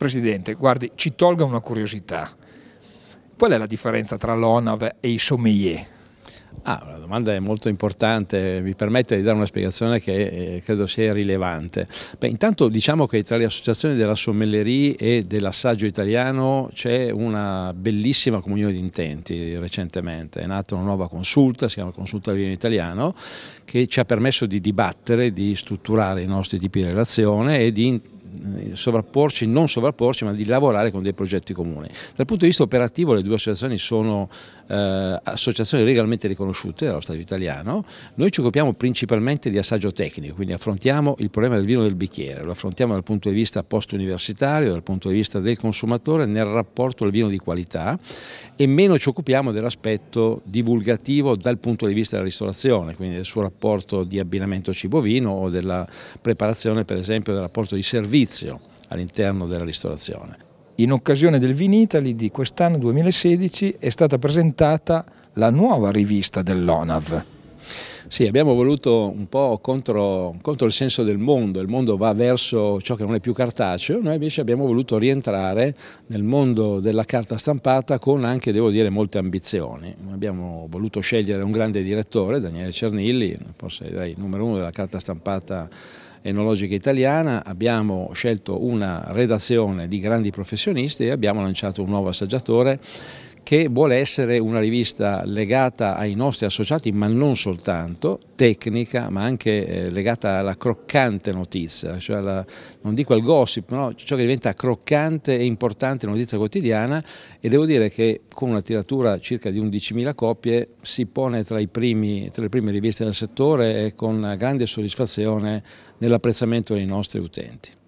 Presidente, guardi, ci tolga una curiosità. Qual è la differenza tra l'ONAV e i sommelier? Ah, la domanda è molto importante, mi permette di dare una spiegazione che eh, credo sia rilevante. Beh, intanto diciamo che tra le associazioni della sommellerie e dell'assaggio italiano c'è una bellissima comunione di intenti recentemente, è nata una nuova consulta, si chiama Consulta Vino Italiano, che ci ha permesso di dibattere, di strutturare i nostri tipi di relazione e di eh, sovrapporci, non sovrapporci, ma di lavorare con dei progetti comuni. Dal punto di vista operativo le due associazioni sono eh, associazioni legalmente riconosciute dallo Stato italiano, noi ci occupiamo principalmente di assaggio tecnico, quindi affrontiamo il problema del vino del bicchiere, lo affrontiamo dal punto di vista post-universitario, dal punto di vista del consumatore nel rapporto al vino di qualità e meno ci occupiamo dell'aspetto divulgativo dal punto di vista della ristorazione, quindi del suo rapporto di abbinamento cibo-vino o della preparazione per esempio del rapporto di servizio servizio all'interno della ristorazione. In occasione del Vinitali di quest'anno 2016 è stata presentata la nuova rivista dell'ONAV, sì, abbiamo voluto un po' contro, contro, il senso del mondo, il mondo va verso ciò che non è più cartaceo, noi invece abbiamo voluto rientrare nel mondo della carta stampata con anche, devo dire, molte ambizioni. Abbiamo voluto scegliere un grande direttore, Daniele Cernilli, forse dai, numero uno della carta stampata enologica italiana, abbiamo scelto una redazione di grandi professionisti e abbiamo lanciato un nuovo assaggiatore che vuole essere una rivista legata ai nostri associati, ma non soltanto, tecnica, ma anche eh, legata alla croccante notizia, cioè alla, non dico al gossip, ma ciò che diventa croccante e importante notizia quotidiana e devo dire che con una tiratura circa di 11.000 copie si pone tra, primi, tra le prime riviste del settore e con grande soddisfazione nell'apprezzamento dei nostri utenti.